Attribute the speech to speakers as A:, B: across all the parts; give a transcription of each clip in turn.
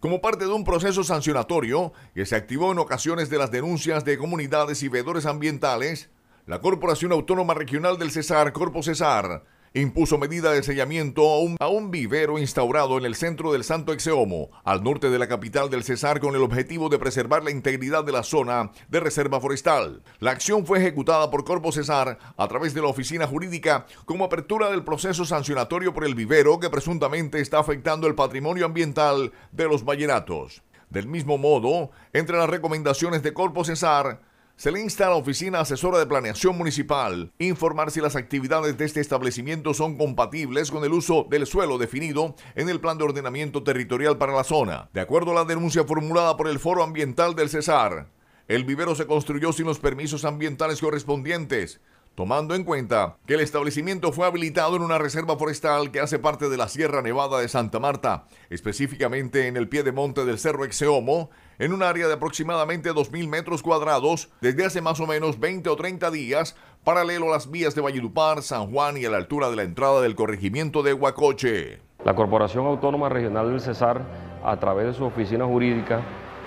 A: como parte de un proceso sancionatorio que se activó en ocasiones de las denuncias de comunidades y veedores ambientales, la Corporación Autónoma Regional del Cesar, Corpo Cesar, impuso medida de sellamiento a un, vivero instaurado en el centro del Santo Exeomo, al norte de la capital del Cesar, con el objetivo de preservar la integridad de la zona de reserva forestal. La acción fue ejecutada por Corpo Cesar a través de la oficina jurídica como apertura del proceso sancionatorio por el vivero que presuntamente está afectando el patrimonio ambiental de los vallenatos. Del mismo modo, entre las recomendaciones de Corpo Cesar, se le insta a la Oficina Asesora de Planeación Municipal informar si las actividades de este establecimiento son compatibles con el uso del suelo definido en el Plan de Ordenamiento Territorial para la zona. De acuerdo a la denuncia formulada por el Foro Ambiental del Cesar, el vivero se construyó sin los permisos ambientales correspondientes tomando en cuenta que el establecimiento fue habilitado en una reserva forestal que hace parte de la Sierra Nevada de Santa Marta, específicamente en el pie de monte del Cerro Exeomo, en un área de aproximadamente 2.000 metros cuadrados desde hace más o menos 20 o 30 días, paralelo a las vías de Valledupar, San Juan y a la altura de la entrada del corregimiento de Huacoche.
B: La Corporación Autónoma Regional del Cesar, a través de su oficina jurídica,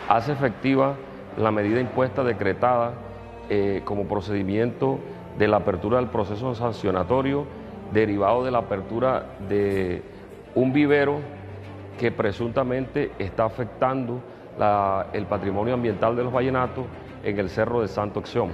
B: hace efectiva la medida impuesta decretada eh, como procedimiento de la apertura del proceso sancionatorio derivado de la apertura de un vivero que presuntamente está afectando el patrimonio ambiental de los vallenatos en el Cerro de Santo Acción.